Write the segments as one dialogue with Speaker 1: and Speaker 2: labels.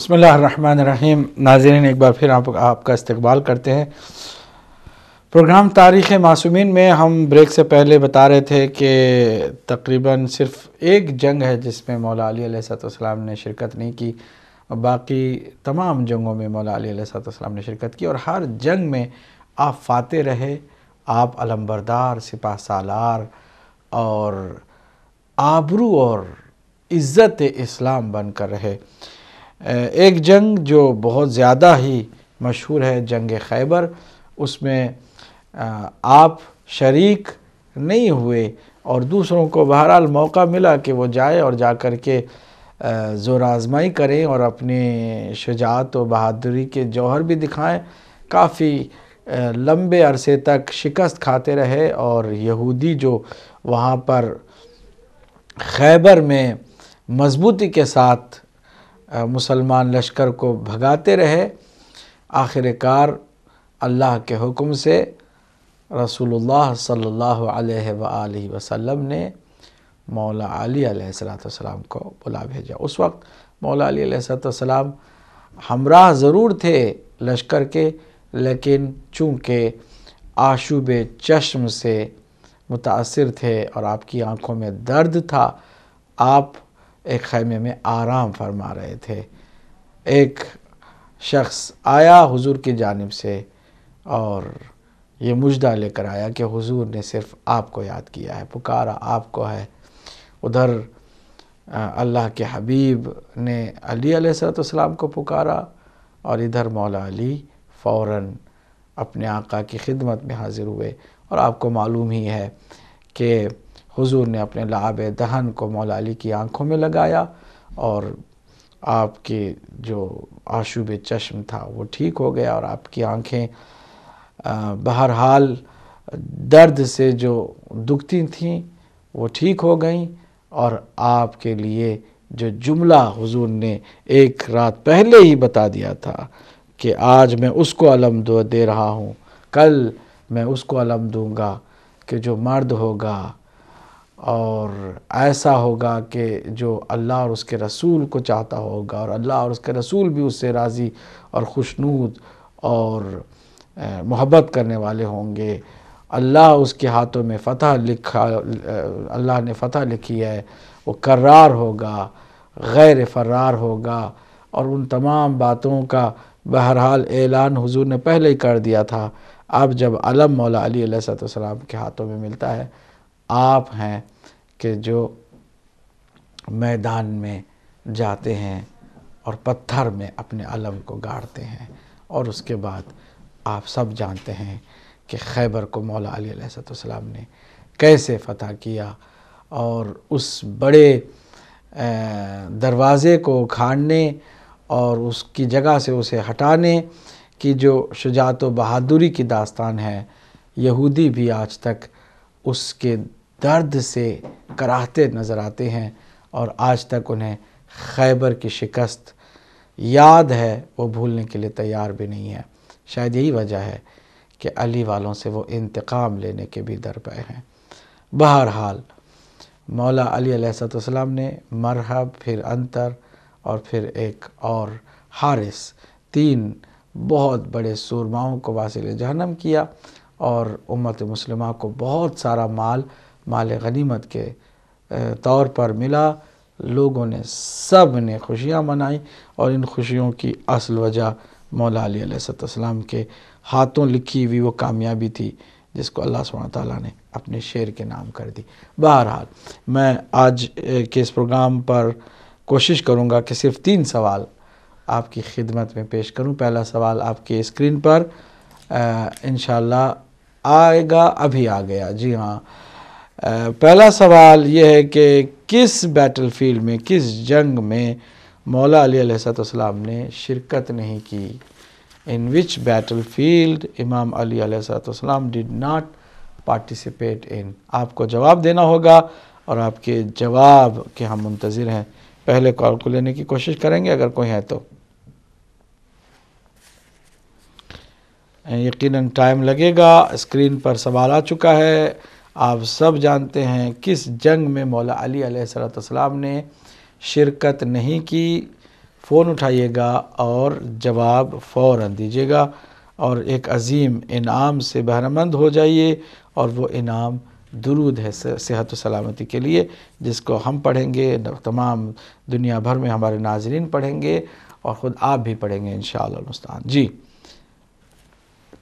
Speaker 1: बसमीम नाजरन एक बार फिर आप, आपका इस्तबाल करते हैं प्रोग्राम तारीख़ मासूमिन में हम ब्रेक से पहले बता रहे थे कि तकरीबन सिर्फ एक जंग है जिसमें मौला ने शिरकत नहीं की और बाकी तमाम जंगों में मौला ने शिरकत की और हर जंग में आप फाते रहे आप अलम्बरदार सिपा सालार और आबरू और इज़्ज़त इस्लाम बनकर रहे एक जंग जो बहुत ज़्यादा ही मशहूर है जंग खैबर उसमें आप शरीक नहीं हुए और दूसरों को बहरहाल मौका मिला कि वो जाए और जा कर के ज़ोर आज़माई करें और अपने शजात व बहादुरी के जौहर भी दिखाएं काफ़ी लंबे अरसे तक शिकस्त खाते रहे और यहूदी जो वहाँ पर खैबर में मजबूती के साथ मुसलमान लश्कर को भगाते रहे आखिरकार अल्लाह के हुक्म से रसूलुल्लाह सल्लल्लाहु अलैहि वसल्लम ने मौला अली सलाम को बुला भेजा उस वक्त मौला अली सलाम हमराह ज़रूर थे लश्कर के लेकिन चूँकि आशुब चश्म से मुतासर थे और आपकी आंखों में दर्द था आप एक खैमे में आराम फरमा रहे थे एक शख्स आया हुजूर की जानब से और ये मुजदा लेकर आया कि हुजूर ने सिर्फ़ आपको याद किया है पुकारा आपको है उधर अल्लाह के हबीब ने अली सलाम को पुकारा और इधर मौला अली फ़ौर अपने आका की खिदमत में हाज़िर हुए और आपको मालूम ही है कि हुजूर ने अपने लाब दहन को मौलाली की आंखों में लगाया और आपके जो आशूब चश्म था वो ठीक हो गया और आपकी आंखें बहरहाल दर्द से जो दुखती थीं वो ठीक हो गईं और आपके लिए जो जुमला हुजूर ने एक रात पहले ही बता दिया था कि आज मैं उसको अलम दे रहा हूँ कल मैं उसको अलम दूँगा कि जो मर्द होगा और ऐसा होगा कि जो अल्लाह और उसके रसूल को चाहता होगा और अल्लाह और उसके रसूल भी उससे राज़ी और खुशनूद और मोहब्बत करने वाले होंगे अल्लाह उसके हाथों में फ़तह लिखा अल्लाह ने फ़तह लिखी है वो करार होगा गैर फरार होगा और उन तमाम बातों का बहरहाल ऐलान हुजूर ने पहले ही कर दिया था अब जब अलम मौला अली सलाम के हाथों में मिलता है आप हैं कि जो मैदान में जाते हैं और पत्थर में अपने अलम को गाड़ते हैं और उसके बाद आप सब जानते हैं कि खैबर को मौला अलीसम ने कैसे फ़तह किया और उस बड़े दरवाज़े को उखाड़ने और उसकी जगह से उसे हटाने की जो शुजात व बहादुरी की दास्तान है यहूदी भी आज तक उसके दर्द से कराहते नज़र आते हैं और आज तक उन्हें खैबर की शिकस्त याद है वो भूलने के लिए तैयार भी नहीं है शायद यही वजह है कि अली वालों से वो इंतकाम लेने के भी दर पे हैं बहरहाल मौला अली सलाम ने मरहब फिर अंतर और फिर एक और हारिस तीन बहुत बड़े सूरमाओं को वासिल जहनम किया और उम्मत मुसलमा को बहुत सारा माल माल गनीमत के तौर पर मिला लोगों ने सब ने खुशियाँ मनाई और इन खुशियों की असल वजह मौला अलीसम के हाथों लिखी हुई वो कामयाबी थी जिसको अल्लाह ताला ने अपने शेर के नाम कर दी बहरहाल मैं आज के इस प्रोग्राम पर कोशिश करूँगा कि सिर्फ तीन सवाल आपकी खिदमत में पेश करूँ पहला सवाल आपके स्क्रीन पर इन आएगा अभी आ गया जी हाँ पहला सवाल यह है कि किस बैटलफील्ड में किस जंग में मौला अलीसम ने शिरकत नहीं की इन विच बैटल फील्ड इमाम अलीसम डिड नाट पार्टिसिपेट इन आपको जवाब देना होगा और आपके जवाब के हम मुंतज़र हैं पहले कॉल को लेने की कोशिश करेंगे अगर कोई है तो यकीनन टाइम लगेगा स्क्रीन पर सवाल आ चुका है आप सब जानते हैं किस जंग में मौला अली सलाम ने शिरकत नहीं की फ़ोन उठाइएगा और जवाब फ़ौर दीजिएगा और एक अजीम इनाम से बहरमंद हो जाइए और वो इनाम दुरूद है सेहत सलामती के लिए जिसको हम पढ़ेंगे तमाम दुनिया भर में हमारे नाजरीन पढ़ेंगे और ख़ुद आप भी पढ़ेंगे इन शाह जी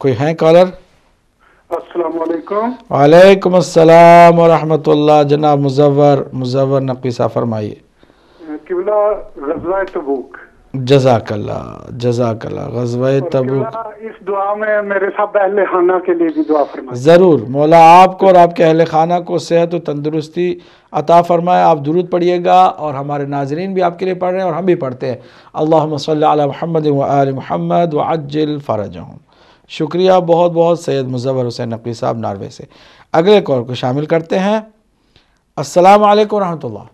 Speaker 1: कोई हैं कॉलर वालेकुम अस्सलाम वरहमतुल्लाह जनाब मुजवर मुजवर नकवी साहब फरमाइए ज़रूर मौला आपको और आपके अहल खाना को सेहत और तंदुरुस्ती अता फरमाए आप दुरुद पढ़िएगा और हमारे नाजरीन भी आपके लिए पढ़ रहे हैं और हम भी पढ़ते हैं अल्लाह सल महमद व आल महमद व अज्जिल फ़रजहूँ शुक्रिया बहुत बहुत सैयद मुजफ़र हुसैन नकवी साहब नार्वे से अगले कॉल को शामिल करते हैं अस्सलाम वालेकुम रहमतुल्लाह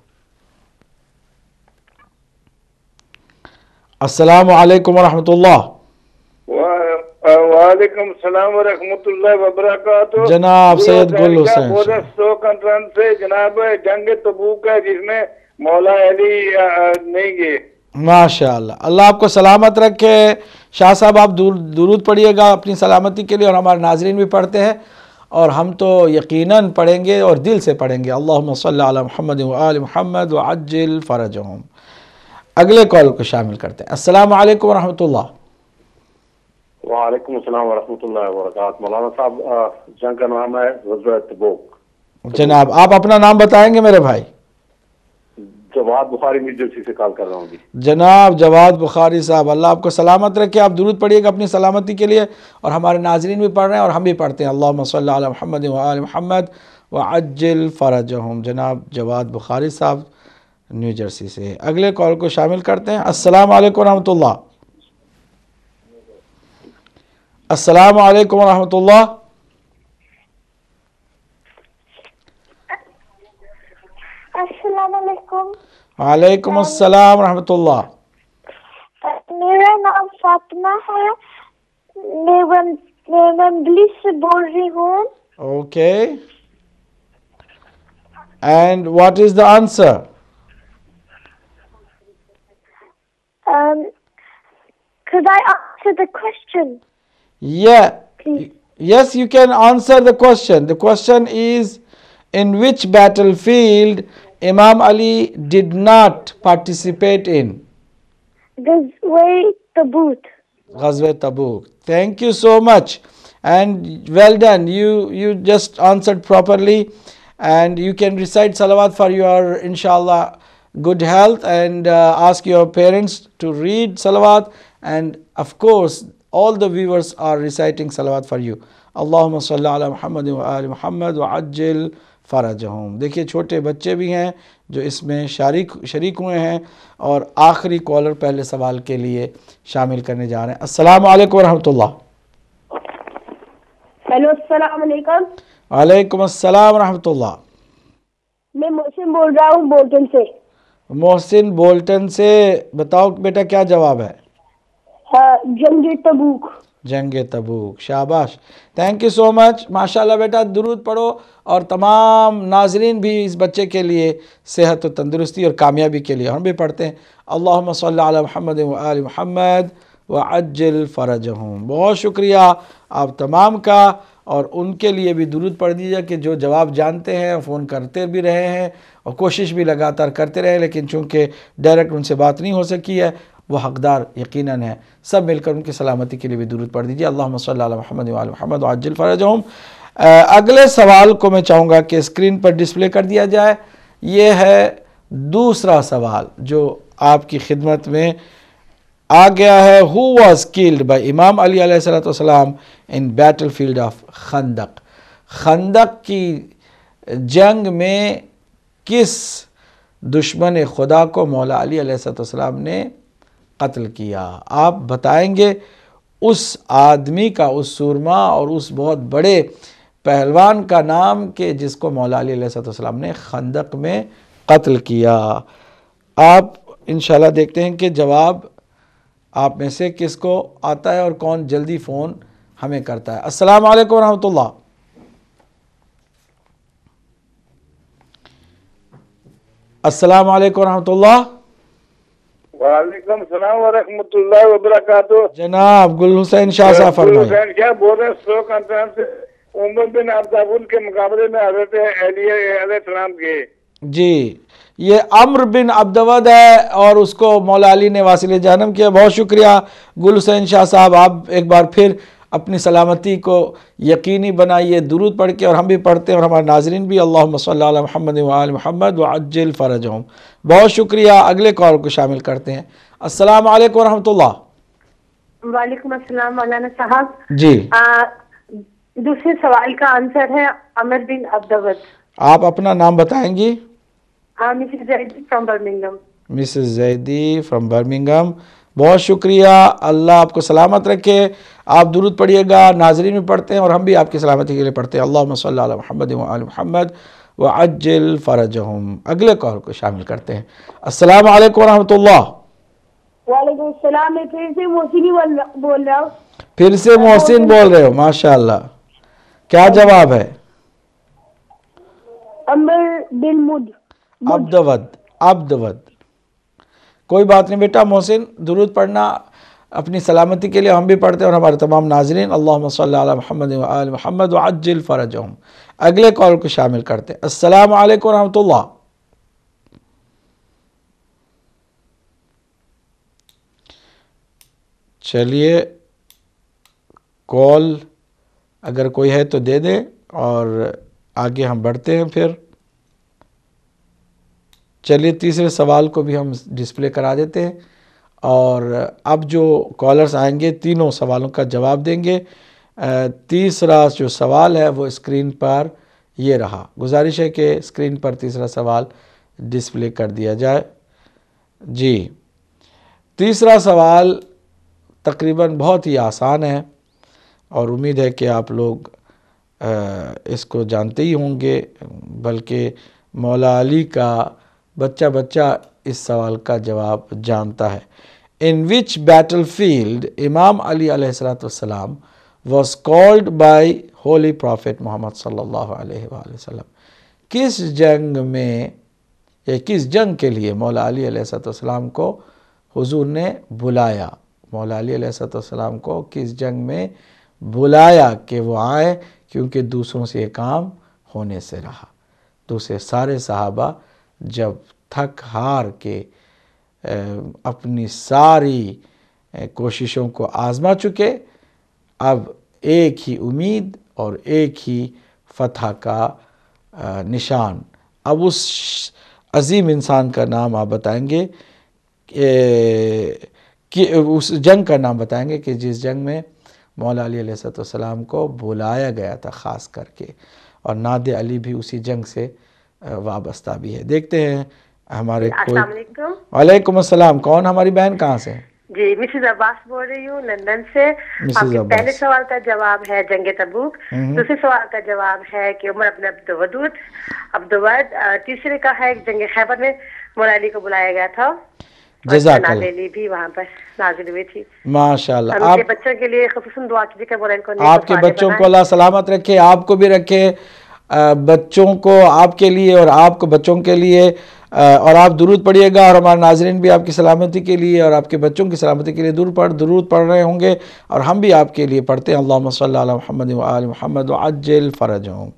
Speaker 1: अस्सलाम वालेकुम रहमतुल्लाह
Speaker 2: वालेकुम सलाम वरहमतुल्लाह वबरकात जनाब सैयद गुल हुसैन सो कॉन्फ्रेंस से जनाब जंग तबूक है जिसमें मौला अली नहीं गए
Speaker 1: माशा अल्लाह आपको सलामत रखे शाह साहब आप दूर दुरूद पढ़िएगा अपनी सलामती के लिए और हमारे नाजरन भी पढ़ते हैं और हम तो यकीनन पढ़ेंगे और दिल से पढ़ेंगे अल्लाह सल महमद आल महमद वज्जिल फ़रज अगले कॉल को शामिल करते हैं अस्सलाम वालेकुम रहमतुल्लाह
Speaker 2: वालेकुम अस्सलाम वरहमतुल्लाह वरकत मौलाना साहब जंग का नाम है गजवा तबुक
Speaker 1: जनाब आप अपना नाम बताएंगे मेरे भाई
Speaker 2: जवाद बुखारी न्यूजर्सी से कॉल कर रहा हूँ जी
Speaker 1: जनाब जवाद बुखारी साहब अल्लाह आपको सलामत रखे आप दुरुद पढ़िएगा अपनी सलामती के लिए और हमारे नाजरन भी पढ़ रहे हैं और हम भी पढ़ते हैं अल्लाह महमद महमद व अज्जल फ़रज जनाब जवाद बुखारी साहब न्यू जर्सी से अगले कॉल को शामिल करते हैं अस्सलाम वालेकुम रहमतुल्लाह अस्सलाम वालेकुम
Speaker 2: আলাইকুম
Speaker 1: ওয়ালাইকুম আসসালাম রহমতুল্লাহ
Speaker 2: मेरा नाम फातिमा है मैं वेम्बली से बोल रही हूँ
Speaker 1: okay and
Speaker 2: Um, could I answer the question? Yeah. Please.
Speaker 1: Yes, you can answer the question. The question is in which battlefield Imam Ali did not participate in?
Speaker 2: Ghazway Tabuk.
Speaker 1: Ghazway Tabuk. Thank you so much. And well done. You, you just answered properly. And you can recite salawat for your, inshallah, good health. And uh, ask your parents to read salawat. And of course, all the viewers are reciting salawat for you. ala Muhammad wa Ali Muhammad wa وعجل फ़रज हों देखिए छोटे बच्चे भी हैं जो इसमें शारिक शरीक हुए हैं और आखिरी कॉलर पहले सवाल के लिए शामिल करने जा रहे हैं असल वालेकुम
Speaker 2: हेलो अस्सलाम
Speaker 1: वालेकुम अस्सलाम रहमतुल्लाह
Speaker 2: मैं मोहसिन बोल रहा हूँ बोल्टन से
Speaker 1: मोहसिन बोल्टन से बताओ बेटा क्या जवाब है
Speaker 2: हाँ, जंग तबूक
Speaker 1: जंग तबूक शाबाश थैंक यू सो मच माशाल्लाह बेटा दुरूद पढ़ो और तमाम नाजरीन भी इस बच्चे के लिए सेहत व तंदुरुस्ती और कामयाबी के लिए हम भी पढ़ते हैं अल्लाह सल महमद आल महमद व अज्जल फ़रज हूँ बहुत शुक्रिया आप तमाम का और उनके लिए भी दुरुद पढ़ दीजिए कि जो जवाब जानते हैं फ़ोन करते भी रहे हैं और कोशिश भी लगातार करते रहे लेकिन चूँकि डायरेक्ट उनसे बात नहीं हो सकी है वो हकदार यकीन है सब मिलकर उनकी सलामती के लिए भी दूर पढ़ दीजिए अल्लाह महमद महमद आजिल हम अगले सवाल को मैं चाहूँगा कि स्क्रीन पर डिस्प्ले कर दिया जाए ये है दूसरा सवाल जो आपकी खिदमत में आ गया है who was killed by Imam Ali सलाम in battle field of Khandaq Khandaq की जंग में किस दुश्मन खुदा को मौला अली सलाम ने कत्ल किया आप बताएंगे उस आदमी का उस सुरमा और उस बहुत बड़े पहलवान का नाम के जिसको मौलाम सलाम ने खंदक में कत्ल किया आप इन देखते हैं कि जवाब आप में से किसको आता है और कौन जल्दी फ़ोन हमें करता है अस्सलाम वालेकुम रहमतुल्लाह अस्सलाम वालेकुम
Speaker 2: वालेकुम सलाम जनाब
Speaker 1: गुल हुसैन शाह साहब फरमाइए हुसैन
Speaker 2: क्या बोल रहे सो उमर बिन के मुकाबले में हजरत के
Speaker 1: जी ये अम्र बिन अब्दवद है और उसको मौला अली ने वासिल जानम किया बहुत शुक्रिया गुल हुसैन शाह साहब आप एक बार फिर अपनी सलामती को यकीनी बनाइए दुरूद पढ़ के और हम भी पढ़ते हैं और हमारे नाजरन भी अल्लाह महमद महमद वज्जिल फ़रज हम बहुत शुक्रिया अगले कॉल को शामिल करते हैं असल वालेकुम वरहमतुल्लाह
Speaker 2: वालेकुम अस्सलाम मौलाना साहब जी दूसरे सवाल का आंसर है अमर बिन अब्दवत
Speaker 1: आप अपना नाम बताएंगी
Speaker 2: Mrs Zaidi from Birmingham
Speaker 1: Mrs Zaidi from Birmingham बहुत शुक्रिया अल्लाह आपको सलामत रखे आप दुरुद पढ़िएगा नाजरी में पढ़ते हैं और हम भी आपकी सलामती के लिए पढ़ते हैं अल्लाह सल महमद महमद व अज्जल फ़रज अगले कॉल को शामिल करते हैं अस्सलाम वालेकुम रहमतुल्लाह फिर से मोहसिन बोल रहे हो माशाल्लाह क्या हाँ। जवाब है अब्दवद अब्दवद कोई बात नहीं बेटा मोहसिन दुरुद पढ़ना अपनी सलामती के लिए हम भी पढ़ते हैं और हमारे तमाम नाजरीन अल्लाह महमद महमद वज्जिल फ़रज अगले कॉल को शामिल करते हैं अस्सलाम वालेकुम रहमतुल्लाह चलिए कॉल अगर कोई है तो दे दें और आगे हम बढ़ते हैं फिर चलिए तीसरे सवाल को भी हम डिस्प्ले करा देते हैं और अब जो कॉलर्स आएंगे तीनों सवालों का जवाब देंगे तीसरा जो सवाल है वो स्क्रीन पर ये रहा गुजारिश है कि स्क्रीन पर तीसरा सवाल डिस्प्ले कर दिया जाए जी तीसरा सवाल तकरीबन बहुत ही आसान है और उम्मीद है कि आप लोग इसको जानते ही होंगे बल्कि मौला अली का बच्चा बच्चा इस सवाल का जवाब जानता है इन विच बैटल फील्ड इमाम अली सलाम was called by holy prophet Mohammad सल्लाम किस जंग में या किस जंग के लिए मौला अली सलाम को हुजूर ने बुलाया मौला अली सलाम को किस जंग में बुलाया कि वो आए क्योंकि दूसरों से ये काम होने से रहा दूसरे सारे साहबा जब थक हार के अपनी सारी कोशिशों को आजमा चुके अब एक ही उम्मीद और एक ही फतह का निशान अब उस अजीम इंसान का नाम आप बताएंगे कि उस जंग का नाम बताएंगे कि जिस जंग में मौला अली सलाम को बुलाया गया था ख़ास करके और नाद अली भी उसी जंग से वाबस्ता भी है देखते हैं हमारे वालेकुम अस्सलाम कौन हमारी बहन कहाँ से
Speaker 2: जी मिसेज अब्बास बोल रही हूँ लंदन से आपके पहले सवाल का जवाब है जंग तबूक हम्म। दूसरे सवाल का जवाब है कि उमर अपने अब्दुलवदूद अब्दुलवद तीसरे का है जंग खैबर में मोराली को बुलाया गया था
Speaker 1: भी बच्चों के
Speaker 2: लिए दुआ आपके बच्चों को अल्लाह सलामत
Speaker 1: रखे आपको भी रखे बच्चों को आपके लिए और आपको बच्चों के लिए और आप दुरूद पढ़िएगा और हमारे नाजरन भी आपकी सलामती के लिए और आपके बच्चों की सलामती के लिए दूर पढ़ दुरूद पढ़ रहे होंगे और हम भी आपके लिए पढ़ते हैं अल्लाह महमद वाल महमद वाजल फ़रज हूँ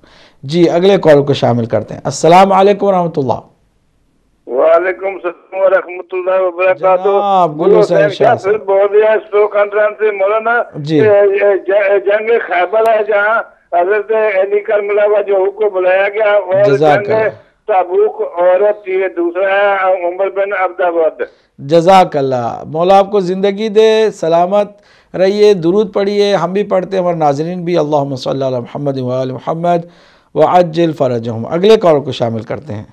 Speaker 1: जी अगले कॉल को शामिल करते हैं असल वरम रहमतुल्लाह
Speaker 2: वालेकुम सलाम व रहमतुल्लाह व बरकातहू जंग खैबर है जहाँ हजरत अली करमला जहू को बुलाया गया और ताबूक और दूसरा है उमर बिन अब्दाबाद
Speaker 1: जजाकल्ला मौला आपको ज़िंदगी दे सलामत रहिए दुरूद पढ़िए हम भी पढ़ते हैं हमारे नाजरीन भी अल्लाह महमद महमद व अज्जिल फ़रज हम अगले कॉल को शामिल करते हैं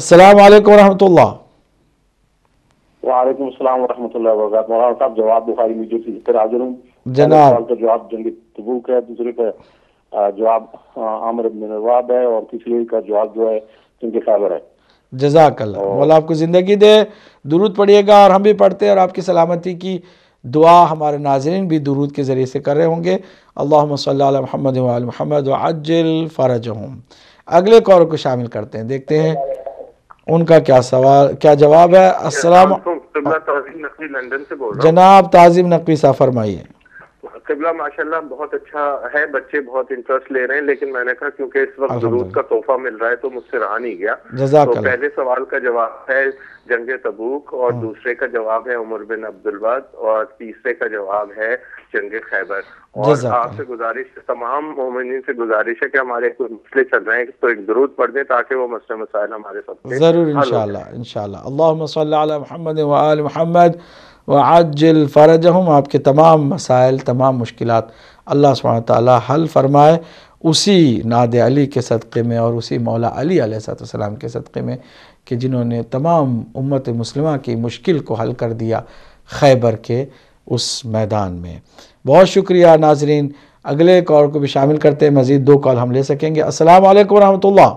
Speaker 1: अस्सलाम वालेकुम रहमतुल्लाह
Speaker 2: वालेकुम सलाम वरहमतुल्लाह वबरकात मौलाना साहब जवाब बुखारी में जो थी फिर हाजिर हूँ जनाब का तो जवाब जंगी तबूक है दूसरे पर जवाब आमर नवाब है और तीसरी का जवाब जो है जिनके साबर है
Speaker 1: जजाकल मौला आपको ज़िंदगी दे दुरूद पढ़िएगा और हम भी पढ़ते हैं और आपकी सलामती की दुआ हमारे नाजरन भी दुरूद के ज़रिए से कर रहे होंगे अल्लाह सल महमद महमद अज्जल फ़रज अगले कौर को शामिल करते हैं देखते हैं उनका क्या सवाल क्या जवाब है असल जनाब ताजिम नकवी सा फरमाइए
Speaker 2: कबला माशाल्लाह बहुत अच्छा है बच्चे बहुत इंटरेस्ट ले रहे हैं लेकिन मैंने कहा क्योंकि इस वक्त जरूरत का तोहफा मिल रहा है तो मुझसे रहा नहीं गया तो पहले सवाल का जवाब है जंग तबूक और हाँ। दूसरे का जवाब है उमर बिन अब्दुलवाद और तीसरे का जवाब है जंग खैबर और आपसे गुजारिश तमाम मोमिन से गुजारिश है कि हमारे कुछ मसले चल रहे हैं तो एक जरूरत पढ़ दे ताकि वो मसले मसाइल हमारे साथ जरूर इनशाला
Speaker 1: इनशाला व आजिल फ़रज हम आपके तमाम मसाइल तमाम मुश्किल अल्लाह सुबह हल फरमाए उसी नाद अली के सदक़े में और उसी मौला अली सलाम के सदक़े में कि जिन्होंने तमाम उम्मत मुसलमा की मुश्किल को हल कर दिया खैबर के उस मैदान में बहुत शुक्रिया नाजरीन अगले कॉल को भी शामिल करते हैं मज़ीद दो कॉल हम ले सकेंगे असल वालेकुम रहमतुल्लाह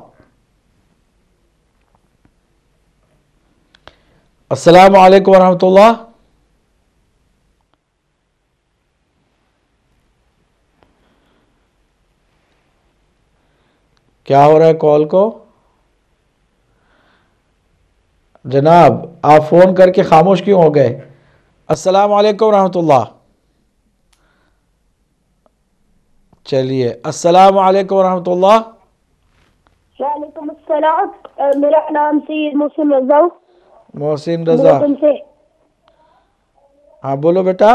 Speaker 1: अस्सलाम क्या हो रहा है कॉल को जनाब आप फ़ोन करके खामोश क्यों हो गए अस्सलाम वालेकुम रहमतुल्लाह चलिए अस्सलाम वालेकुम रहमतुल्लाह
Speaker 2: वालेकुम अस्सलाम मेरा नाम सैयद मोहसिन रजा
Speaker 1: मोहसिन रजा हाँ बोलो बेटा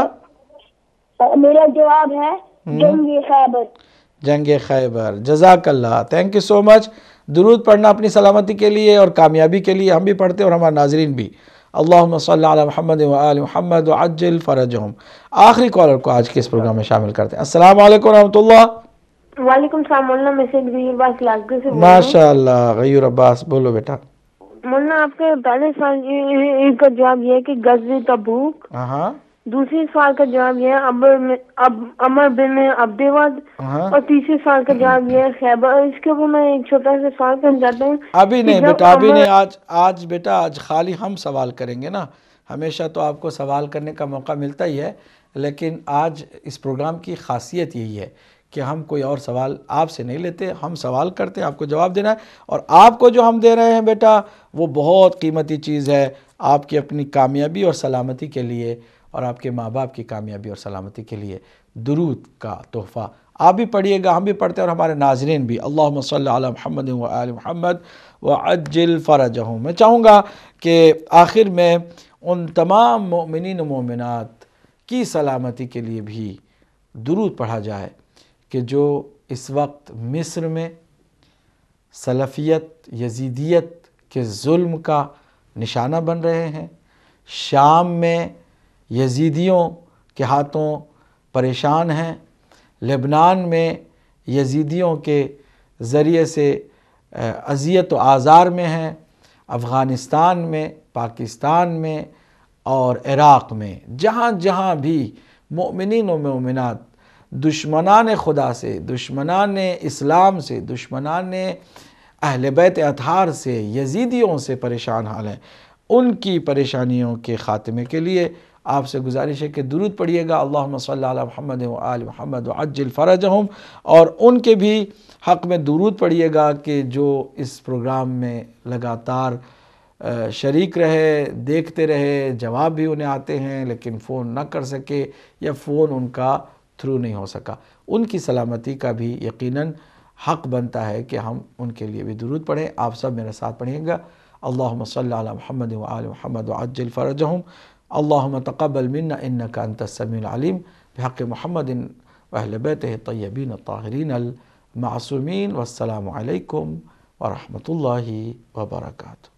Speaker 2: मेरा जवाब है हम्म। जंगी खैबर
Speaker 1: जंग खैबर जजाकल्ला थैंक यू सो मच दुरूद पढ़ना अपनी सलामती के लिए और कामयाबी के लिए हम भी पढ़ते हैं और हमारे नाजरीन भी अल्लाह महमद महमद अज्जल फ़रज आखिरी कॉलर को आज के इस प्रोग्राम में शामिल करते हैं असल वरहमल्ला
Speaker 2: वालेकुम सलाम मौलाना मैं से अब्बास लागू से
Speaker 1: माशाल्लाह गयूर अब्बास बोलो बेटा
Speaker 2: मौलाना आपके पहले सवाल का जवाब यह है कि गज़ तबूक हाँ, हाँ। दूसरे सवाल का जवाब यह अमर अब अमर बिन अब्देवाद हाँ। और तीसरे सवाल का जवाब यह खैबर इसके ऊपर मैं एक छोटा सा सवाल करना चाहता हूँ
Speaker 1: अभी नहीं बेटा अभी नहीं आज आज बेटा आज खाली हम सवाल करेंगे ना हमेशा तो आपको सवाल करने का मौका मिलता ही है लेकिन आज इस प्रोग्राम की खासियत यही है कि हम कोई और सवाल आपसे नहीं लेते हम सवाल करते हैं आपको जवाब देना है और आपको जो हम दे रहे हैं बेटा वो बहुत कीमती चीज़ है आपकी अपनी कामयाबी और सलामती के लिए और आपके माँ बाप की कामयाबी और सलामती के लिए दरूद का तोहफ़ा आप भी पढ़िएगा हम भी पढ़ते हैं और हमारे नाजरन भी अल्लाह महमद महमद व अजिल फ़राज हूँ मैं चाहूँगा कि आखिर में उन तमाम ममिन ममिनत की सलामती के लिए भी दुरूद पढ़ा जाए कि जो इस वक्त मिस्र में सलफ़ियत यजीदियत के जुल्म का निशाना बन रहे हैं शाम में यजीदियों के हाथों परेशान हैं लेबनान में यजीदियों के ज़रिए से अजियत आज़ार में हैं अफ़गानिस्तान में पाकिस्तान में और इराक़ में जहाँ जहाँ भी ममिन ममिनत दुश्मनान खुदा से दुश्मनान इस्लाम से दुश्मनान अहल बैत अतार से यजीदियों से परेशान हाल हैं उनकी परेशानियों के ख़ात्मे के लिए आपसे गुजारिश है कि दुरुद पढ़िएगा अल्लाह महमद आल महमद अज्जिल हम और उनके भी हक़ में दुरुद पढ़िएगा कि जो इस प्रोग्राम में लगातार शरीक रहे देखते रहे जवाब भी उन्हें आते हैं लेकिन फ़ोन ना कर सके या फ़ोन उनका थ्रू नहीं हो सका उनकी सलामती का भी यकीनन हक़ बनता है कि हम उनके लिए भी दुरुद पढ़ें आप सब मेरे साथ पढ़ेंगे अल्लाह महमद महमद अज्जल फ़रजहम اللهم تقبل منا إنك أنت السميع العليم بحق محمد وأهل بيته الطيبين الطاهرين المعصومين والسلام عليكم ورحمة الله وبركاته